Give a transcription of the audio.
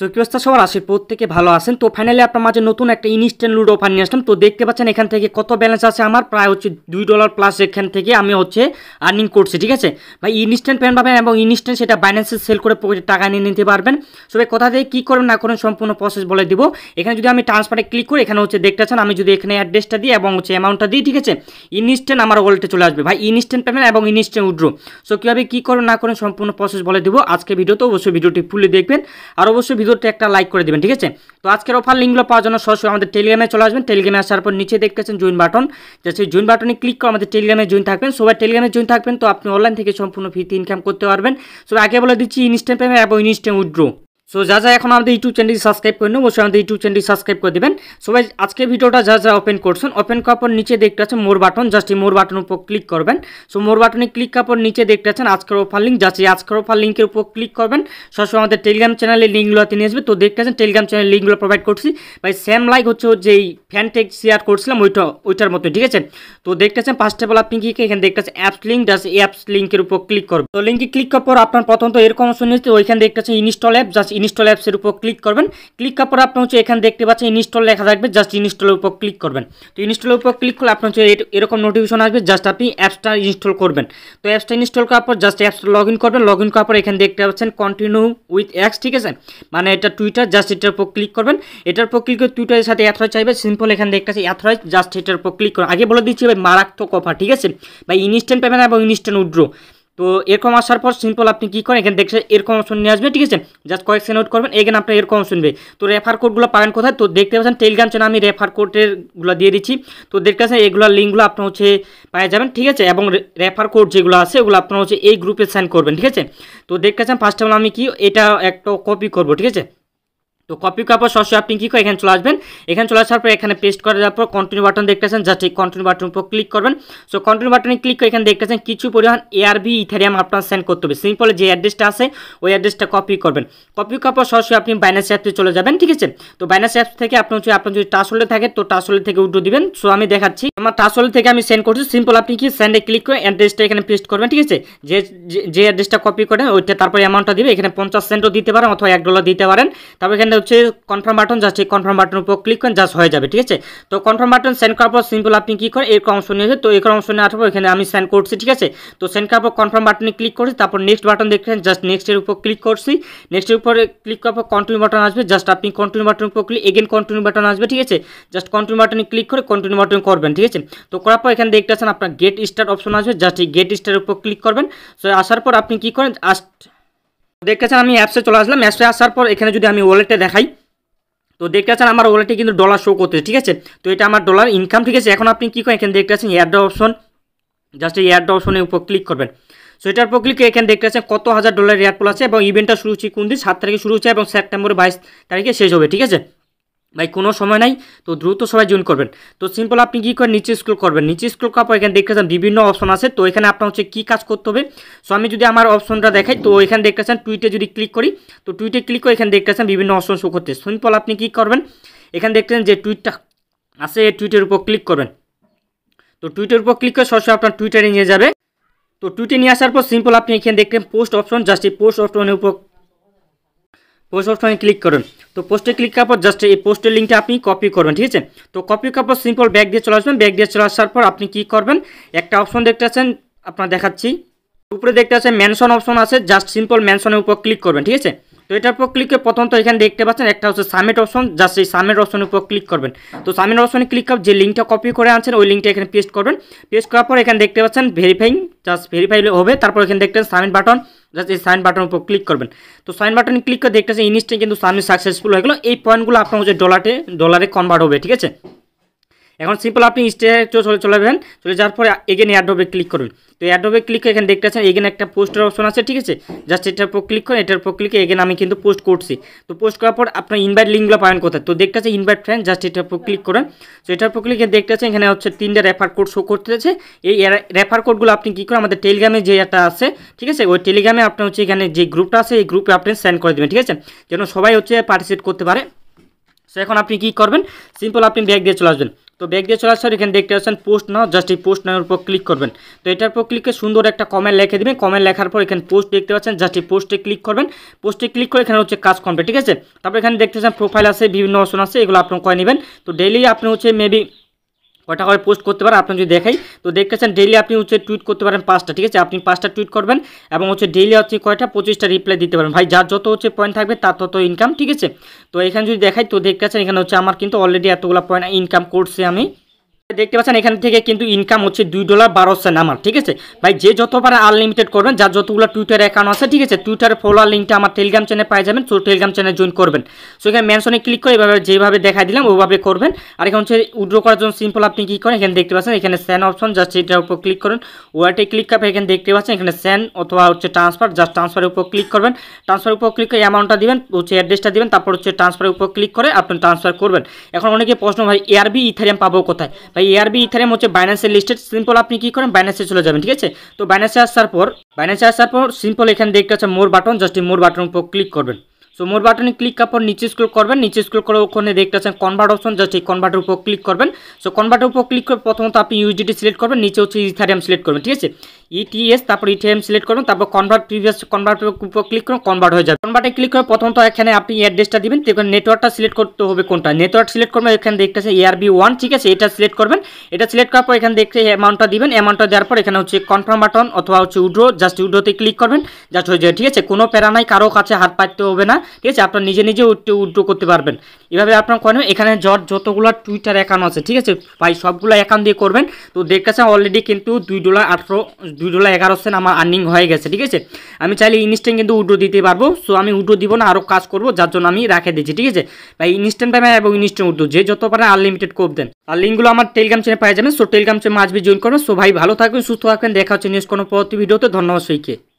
so কিবস্তা সবার আসে প্রত্যেকে ভালো আছেন তো ফাইনালি আপনার মাঝে নতুন একটা ইনস্ট্যান্ট লুডো অফার নিয়ে আসলাম তো দেখতে পাচ্ছেন এখান থেকে কত ব্যালেন্স আছে আমার প্রায় হচ্ছে দুই ডলার প্লাস এখান থেকে আমি হচ্ছে আর্নিং করছি ঠিক আছে ভাই ইনস্ট্যান্ট পেন পাবেন এবং ইনস্ট্যান্ট সেটা বাইন্যান্সে সেল করে পকেটে টাকা নিয়ে নিতে পারবেন সো ভাই কোথা থেকে কী করবেন না করেন সম্পূর্ণ প্রসেস বলে দিব এখানে যদি আমি ট্রান্সফারে ক্লিক করি এখানে হচ্ছে দেখতে পাচ্ছেন আমি যদি এখানে অ্যাড্রেসটা দিই এবং হচ্ছে অ্যামাউন্টটা দিই ঠিক আছে ইনস্ট্যান্ট আমার ওয়ালেটে চলে আসবে ভাই ইনস্ট্যান্ট পেমেন্ট এবং ইনস্ট্যান্ট উড্রো সো কীভাবে কী করেন না করেন সম্পূর্ণ প্রসেস বলে দিব আজকে ভিডিওতে অবশ্যই ভিডিওটি ফুলে দেখবেন আর অবশ্যই ভিডিও ভিডিওটি একটা লাইক করে দেবেন ঠিক আছে তো আজকের অফার লিঙ্কগুলো পাওয়ার জন্য সরাসরি আমাদের টেলিগ্রামে চলে আসবেন টেলিগ্রামে আসার পর নিচে দেখতেছেন জয়েন বাটন যে সেই জয়েন বাটনে ক্লিক করে আমাদের টেলিগ্রামে জয়েন থাকবেন সবাই টেলিগ্রামে জয়েন থাকবেন তো আপনি অনলাইন থেকে সম্পূর্ণ ফিতে ইনকাম করতে পারবেন সবাই আগে বলে দিচ্ছি ইনস্ট্যান্ট পেমেন্ট এবং ইনস্ট্যান্ট উইড্রো সো যা যা এখন আমাদের ইউটিউব চ্যানেলটি সাবস্ক্রাইব করে নেব অবশ্যই আমাদের ইউটিউব চ্যানেলটি সাবস্ক্রাইব করে দেবেন সবাই আজকে ভিডিওটা যা যা ওপেন করছেন ওপেন করার পর নিচে দেখতে আছেন মোর বাটন জাস্ট এই মোর বাটনের উপর ক্লিক করবেন সো মোর বাটনে ক্লিক করার পর নিচে দেখতে আছেন আজকের অফার লিঙ্ক যাচ্ছে আজকের অফার লিঙ্কের উপর ক্লিক করবেন সবসময় আমাদের টেলিগ্রাম চ্যানেলে লিঙ্কগুলো তিনি আসবে তো দেখতে আছেন টেলিগ্রাম চ্যানেল লিঙ্কগুলো প্রোভাইড করছি ভাই সেম লাইক হচ্ছে যেই ফ্যানটেক শেয়ার করছিলাম ওইটা ওইটার মতো ঠিক আছে তো দেখতে আছেন অফ অল আপনি কি এখানে দেখতে আছেন অ্যাপস লিঙ্ক জাস্ট এই অ্যাপস লিঙ্কের উপর ক্লিক করবেন তো লিঙ্কে ক্লিক করার পর আপনার প্রথমত এরকম শুনেছি ওইখানে দেখতে আছেন ইনস্টল অ্যাপ জাস্ট ইনস্টল অ্যাপসের উপর ক্লিক করবেন ক্লিক করার পর আপনার হচ্ছে এখানে দেখতে পাচ্ছেন ইনস্টল লেখা থাকবে জাস্ট ইনস্টলের উপর ক্লিক করবেন তো ইনস্টলের উপর ক্লিক করলে আপনার হচ্ছে এরকম নোটিফিকেশন আসবে জাস্ট আপনি অ্যাপসটা ইনস্টল করবেন তো অ্যাপসটা ইনস্টল করার পর জাস্ট অ্যাপস লগ ইন করবেন লগ ইন করার পর এখানে দেখতে পাচ্ছেন কন্টিনিউ উইথ অ্যাক্স ঠিক আছে মানে এটা টুইটার জাস্ট এটার উপর ক্লিক করবেন এটার উপর ক্লিক করে টুইটারের সাথে অ্যাথরাইজ চাইবে সিম্পল এখানে দেখতে পাচ্ছি অ্যাথরয় জাস্ট এটার উপর ক্লিক করুন আগে বলে দিচ্ছি ভাই মারাত্মক অফার ঠিক আছে ভাই ইনস্ট্যান্ট পেমেন্ট এবং ইনস্ট্যান্ট উইড্রো তো এরকম আসার পর সিম্পল আপনি কী করেন এখানে দেখছেন এরকম অপশন নিয়ে আসবে ঠিক আছে জাস্ট কয়েক সেকেন্ড করবেন এখানে আপনি এরকম অপশন শুনবে তো রেফার কোডগুলো পাবেন কোথায় তো দেখতে পাচ্ছেন টেলিগ্রাম চ্যানেল আমি রেফার কোডেরগুলো দিয়ে দিচ্ছি তো দেখতে পাচ্ছেন এগুলোর লিঙ্কগুলো আপনার হচ্ছে পেয়ে যাবেন ঠিক আছে এবং রেফার কোড যেগুলো আছে ওগুলো আপনার হচ্ছে এই গ্রুপে সেন্ড করবেন ঠিক আছে তো দেখতে পাচ্ছেন ফার্স্ট অফ অল আমি কি এটা একটা কপি করব ঠিক আছে তো কপি করার পর সরাসরি আপনি কী করে এখানে চলে আসবেন এখানে চলে আসার পর এখানে পেস্ট করে যাওয়ার পর কন্টিনিউ বাটন দেখতেছেন জাস্ট এই কন্টিনিউ বাটন উপর ক্লিক করবেন সো কন্টিনিউ বাটনে ক্লিক করে এখানে দেখতেছেন কিছু পরিমাণ এআরভি ইথারিয়াম আপনার সেন্ড করতে হবে সিম্পল যে অ্যাড্রেসটা আছে ওই অ্যাড্রেসটা কপি করবেন কপি করার পর সরাসরি আপনি বাইনাস অ্যাপসে চলে যাবেন ঠিক আছে তো বাইনাস অ্যাপস থেকে আপনি হচ্ছে আপনার যদি টাস হোল্ডে থাকে তো টাসহোল্ডে হোল্ডে থেকে উঠে দিবেন সো আমি দেখাচ্ছি আমার টাস হোল্ডে থেকে আমি সেন্ড করছি সিম্পল আপনি কি সেন্ডে ক্লিক করে অ্যাড্রেসটা এখানে পেস্ট করবেন ঠিক আছে যে যে অ্যাড্রেসটা কপি করেন ওইটা তারপরে অ্যামাউন্টটা দিবে এখানে পঞ্চাশ সেন্টও দিতে পারেন অথবা এক ডলার দিতে পারেন তারপর এখানে হচ্ছে কনফার্ম বাটন জাস্ট এই কনফার্ম বাটনের উপর ক্লিক করেন জাস্ট হয়ে যাবে ঠিক আছে তো কনফার্ম বাটন সেন্ড করার পর সিম্পল আপনি কী করেন এরকম অংশ নিয়ে তো এরকম অংশ নিয়ে আসবো এখানে আমি সেন্ড করছি ঠিক আছে তো সেন্ড করার পর কনফার্ম বাটনে ক্লিক করছি তারপর নেক্সট বাটন দেখছেন জাস্ট নেক্সটের উপর ক্লিক করছি নেক্সটের উপর ক্লিক করার পর কন্টিনিউ বাটন আসবে জাস্ট আপনি কন্টিনিউ বাটন উপর ক্লিক এগেন কন্টিনিউ বাটন আসবে ঠিক আছে জাস্ট কন্টিনিউ বাটনে ক্লিক করে কন্টিনিউ বাটন করবেন ঠিক আছে তো করার পর এখানে দেখতে আছেন আপনার গেট স্টার অপশন আসবে জাস্ট এই গেট স্টার উপর ক্লিক করবেন সো আসার পর আপনি কী করেন আস্ট দেখেছেন আমি অ্যাপসে চলে আসলাম অ্যাপসে আসার পর এখানে যদি আমি ওয়ালেটে দেখাই তো দেখতে পাচ্ছেন আমার ওয়ালেটে কিন্তু ডলার শো করতে ঠিক আছে তো এটা আমার ডলার ইনকাম ঠিক আছে এখন আপনি কী করেন এখানে দেখতে পাচ্ছেন এয়ারড্রপ অপশন জাস্ট এই এয়ারড্রপ অপশনের উপর ক্লিক করবেন সো এটার উপর ক্লিক এখানে দেখতে পাচ্ছেন কত হাজার ডলার এয়ারপোল আছে এবং ইভেন্টটা শুরু হচ্ছে কোন দিন সাত তারিখে শুরু হচ্ছে এবং সেপ্টেম্বর বাইশ তারিখে শেষ হবে ঠিক আছে ভাই কোনো সময় নাই তো দ্রুত সবাই জয়েন করবেন তো সিম্পল আপনি কী করে নিচে স্কুল করবেন নিচে স্কুল করার পর এখানে দেখতেছেন বিভিন্ন অপশন আছে তো এখানে আপনার হচ্ছে কী কাজ করতে হবে সো আমি যদি আমার অপশনটা দেখাই তো এখানে দেখতেছেন টুইটে যদি ক্লিক করি তো টুইটে ক্লিক করে এখানে দেখতেছেন বিভিন্ন অপশন শো করতে সিম্পল আপনি কী করবেন এখানে দেখতেছেন যে টুইটটা আছে এই টুইটের উপর ক্লিক করবেন তো টুইটের উপর ক্লিক করে সরাসরি আপনার টুইটারে নিয়ে যাবে তো টুইটে নিয়ে আসার পর সিম্পল আপনি এখানে দেখলেন পোস্ট অপশন জাস্ট এই পোস্ট অপশনের উপর পোস্ট অপশনে ক্লিক করুন তো পোস্টে ক্লিক করার পর জাস্ট এই পোস্টের লিঙ্কটা আপনি কপি করবেন ঠিক আছে তো কপি করার সিম্পল ব্যাগ দিয়ে চলে আসবেন ব্যাগ দিয়ে চলে আসার পর আপনি কি করবেন একটা অপশন দেখতে আছেন আপনার দেখাচ্ছি উপরে দেখতে আছে ম্যানশন অপশন আছে জাস্ট সিম্পল ম্যানশনের উপর ক্লিক করবেন ঠিক আছে তো এটার উপর ক্লিক করে প্রথমত এখানে দেখতে পাচ্ছেন একটা হচ্ছে সামিট অপশন জাস্ট এই সামিট অপশনের উপর ক্লিক করবেন তো সামিট অপশনে ক্লিক করে যে লিঙ্কটা কপি করে আনছেন ওই লিঙ্কটা এখানে পেস্ট করবেন পেস্ট করার পর এখানে দেখতে পাচ্ছেন ভেরিফাইং জাস্ট ভেরিফাই হবে তারপর এখানে দেখতেন সামিট বাটন জাস্ট এই সাইন বাটনের উপর ক্লিক করবেন তো সাইন বাটন ক্লিক করে পাচ্ছেন ইনস্টেন্ট কিন্তু সামনে সাকসেসফুল হয়ে গেল এই পয়েন্টগুলো আপনার হচ্ছে ডলারে ডলারে কনভার্ট হবে ঠিক আছে এখন সিম্পল আপনি স্ট্যাচু চলে চলে যাবেন চলে যাওয়ার পরে এগেন অ্যাডোবে ক্লিক করবেন তো অ্যাডোবে ক্লিক এখানে দেখতে আছেন এগেন একটা পোস্টের অপশন আছে ঠিক আছে জাস্ট এটার উপর ক্লিক করেন এটার উপর ক্লিক এগেন আমি কিন্তু পোস্ট করছি তো পোস্ট করার পর আপনার ইনভাইট লিঙ্কগুলো পাবেন কোথায় তো দেখতে আছে ইনভাইট ফ্রেন্ড জাস্ট এটার উপর ক্লিক করেন তো এটার উপর ক্লিক দেখতে পাচ্ছেন এখানে হচ্ছে তিনটা রেফার কোড শো করতেছে এই রেফার কোডগুলো আপনি কী করেন আমাদের টেলিগ্রামে যে একটা আছে ঠিক আছে ওই টেলিগ্রামে আপনি হচ্ছে এখানে যে গ্রুপটা আছে এই গ্রুপে আপনি সেন্ড করে দেবেন ঠিক আছে যেন সবাই হচ্ছে পার্টিসিপেট করতে পারে সো এখন আপনি কী করবেন সিম্পল আপনি ব্যাগ দিয়ে চলে আসবেন তো ব্যাগ দিয়ে চলে আসার এখানে দেখতে পাচ্ছেন পোস্ট নাও জাস্ট এই পোস্ট নেওয়ার উপর ক্লিক করবেন তো এটার উপর ক্লিকে সুন্দর একটা কমেন্ট লিখে দেবেন কমেন্ট লেখার পর এখানে পোস্ট দেখতে পাচ্ছেন জাস্ট এই পোস্টে ক্লিক করবেন পোস্টে ক্লিক করে এখানে হচ্ছে কাজ কমপ্লিট ঠিক আছে তারপর এখানে দেখতে পাচ্ছেন প্রোফাইল আছে বিভিন্ন অপশন আছে এগুলো আপনি করে নেবেন তো ডেইলি আপনি হচ্ছে মেবি কটা করে পোস্ট করতে পারেন আপনি যদি দেখাই তো দেখতেছেন ডেইলি আপনি হচ্ছে টুইট করতে পারেন পাঁচটা ঠিক আছে আপনি পাঁচটা টুইট করবেন এবং হচ্ছে ডেইলি হচ্ছে কয়টা পঁচিশটা রিপ্লাই দিতে পারেন ভাই যার যত হচ্ছে পয়েন্ট থাকবে তার তত ইনকাম ঠিক আছে তো এখানে যদি দেখাই তো দেখতেছেন এখানে হচ্ছে আমার কিন্তু অলরেডি এতগুলো পয়েন্ট ইনকাম করছি আমি দেখতে পাচ্ছেন এখান থেকে কিন্তু ইনকাম হচ্ছে দুই ডলার বারো সেন্ট আমার ঠিক আছে ভাই যে যত পারে আনলিমিটেড করবেন যার যতগুলো টুইটার অ্যাকাউন্ট আছে ঠিক আছে টুইটার ফলোয়ার লিঙ্কটা আমার টেলিগ্রাম চ্যানেল পাই যাবেন তো টেলিগ্রাম চ্যানেল জয়েন করবেন সো এখানে মেনশনে ক্লিক করে এভাবে যেভাবে দেখা দিলাম ওভাবে করবেন আর এখন হচ্ছে উইড্রো করার জন্য সিম্পল আপনি কী করেন এখানে দেখতে পাচ্ছেন এখানে স্যান অপশন জাস্ট এটার উপর ক্লিক করুন ওয়াটে ক্লিক করে এখানে দেখতে পাচ্ছেন এখানে স্যান অথবা হচ্ছে ট্রান্সফার জাস্ট ট্রান্সফারের উপর ক্লিক করবেন ট্রান্সফারের উপর ক্লিক করে অ্যামাউন্টটা দিবেন হচ্ছে অ্যাড্রেসটা দিবেন তারপর হচ্ছে ট্রান্সফারের উপর ক্লিক করে আপনি ট্রান্সফার করবেন এখন অনেকে প্রশ্ন ভাই এয়ারবি ইথারিয়াম পাবো কোথায় এই এআরবি ইথারিয়াম হচ্ছে বাইন্যান্সে লিস্টেড সিম্পল আপনি কি করেন বাইন্যান্সে চলে যাবেন ঠিক আছে তো বাইন্যান্সে আসার পর বাইন্যান্সে আসার পর সিম্পল এখানে দেখতে আছে more button just more button উপর ক্লিক করবেন সো মোর বাটনে ক্লিক করার নিচে স্ক্রল করবেন নিচে স্কুল করে ওখানে দেখতে আছেন কনভার্ট অপশন জাস্ট এই কনভার্টের উপর ক্লিক করবেন সো কনভার্টের উপর ক্লিক করে প্রথমত আপনি ইউজিটি সিলেক্ট করবেন নিচে হচ্ছে ইথারিয়াম সিলেক্ট করবেন ঠিক আছে ইটিএস তারপর ইথারিয়াম সিলেক্ট করবেন তারপর কনভার্ট প্রিভিয়াস কনভার্টের উপর ক্লিক করুন কনভার্ট হয়ে যাবে কনভার্টে ক্লিক করে প্রথমত এখানে আপনি অ্যাড্রেসটা দিবেন দেখুন নেটওয়ার্কটা সিলেক্ট করতে হবে কোনটা নেটওয়ার্ক সিলেক্ট করবেন এখানে দেখতে দেখতেছে এআরবি ওয়ান ঠিক আছে এটা সিলেক্ট করবেন এটা সিলেক্ট করার পর এখানে দেখতে অ্যামাউন্টটা দিবেন অ্যামাউন্টটা দেওয়ার পর এখানে হচ্ছে কনফার্ম বাটন অথবা হচ্ছে উড্রো জাস্ট উড্রোতে ক্লিক করবেন জাস্ট হয়ে যাবে ঠিক আছে কোনো প্যারা নাই কারো কাছে হাত পাততে হবে না ঠিক আছে আপনার নিজে নিজে উল্টো উল্টো করতে পারবেন এভাবে আপনার করেন এখানে জট যতগুলো টুইটার অ্যাকাউন্ট আছে ঠিক আছে ভাই সবগুলো অ্যাকাউন্ট দিয়ে করবেন তো দেখতেছেন অলরেডি কিন্তু দুই ডলার আঠেরো দুই ডলার এগারো সেন্ট আমার আর্নিং হয়ে গেছে ঠিক আছে আমি চাইলে ইনস্ট্যান্ট কিন্তু উড্রো দিতে পারবো সো আমি উড্রো দিব না আরও কাজ করবো যার জন্য আমি রাখে দিচ্ছি ঠিক আছে ভাই ইনস্ট্যান্ট পেমেন্ট এবং ইনস্ট্যান্ট উড্রো যে যত পারে আনলিমিটেড কোপ দেন আর লিঙ্কগুলো আমার টেলিগ্রাম চ্যানেল পাওয়া যাবেন সো টেলিগ্রাম চ্যানেল মাঝবি জয়েন করবেন সো ভাই ভালো থাকবেন সুস্থ থাকবেন দেখা হচ্ছে নেক্সট কোনো পরবর্তী ভিডিওতে ধন্যবাদ সইকে